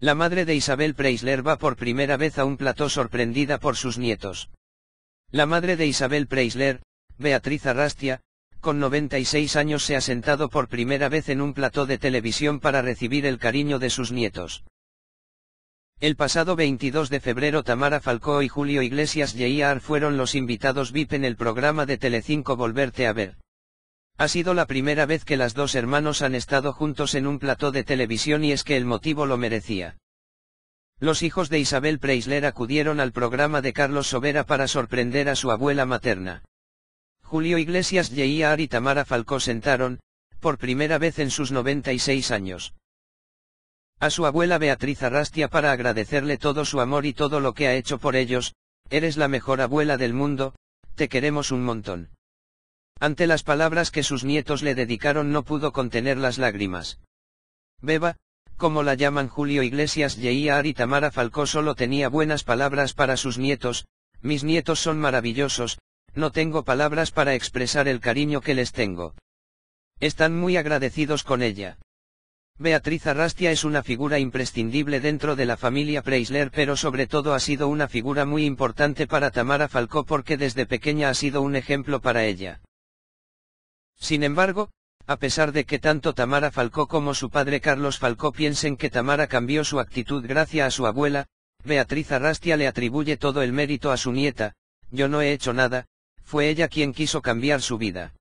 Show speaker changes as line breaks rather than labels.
La madre de Isabel Preisler va por primera vez a un plató sorprendida por sus nietos. La madre de Isabel Preisler, Beatriz Arrastia, con 96 años se ha sentado por primera vez en un plató de televisión para recibir el cariño de sus nietos. El pasado 22 de febrero Tamara Falcó y Julio Iglesias Yeíar fueron los invitados VIP en el programa de Telecinco Volverte a ver. Ha sido la primera vez que las dos hermanos han estado juntos en un plató de televisión y es que el motivo lo merecía. Los hijos de Isabel Preisler acudieron al programa de Carlos Sobera para sorprender a su abuela materna. Julio Iglesias Yeyar y Tamara Falcó sentaron, por primera vez en sus 96 años. A su abuela Beatriz Arrastia para agradecerle todo su amor y todo lo que ha hecho por ellos, eres la mejor abuela del mundo, te queremos un montón. Ante las palabras que sus nietos le dedicaron no pudo contener las lágrimas. Beba, como la llaman Julio Iglesias Yeíar y Tamara Falcó solo tenía buenas palabras para sus nietos, mis nietos son maravillosos, no tengo palabras para expresar el cariño que les tengo. Están muy agradecidos con ella. Beatriz Arrastia es una figura imprescindible dentro de la familia Preisler pero sobre todo ha sido una figura muy importante para Tamara Falcó porque desde pequeña ha sido un ejemplo para ella. Sin embargo, a pesar de que tanto Tamara Falcó como su padre Carlos Falcó piensen que Tamara cambió su actitud gracias a su abuela, Beatriz Arrastia le atribuye todo el mérito a su nieta, yo no he hecho nada, fue ella quien quiso cambiar su vida.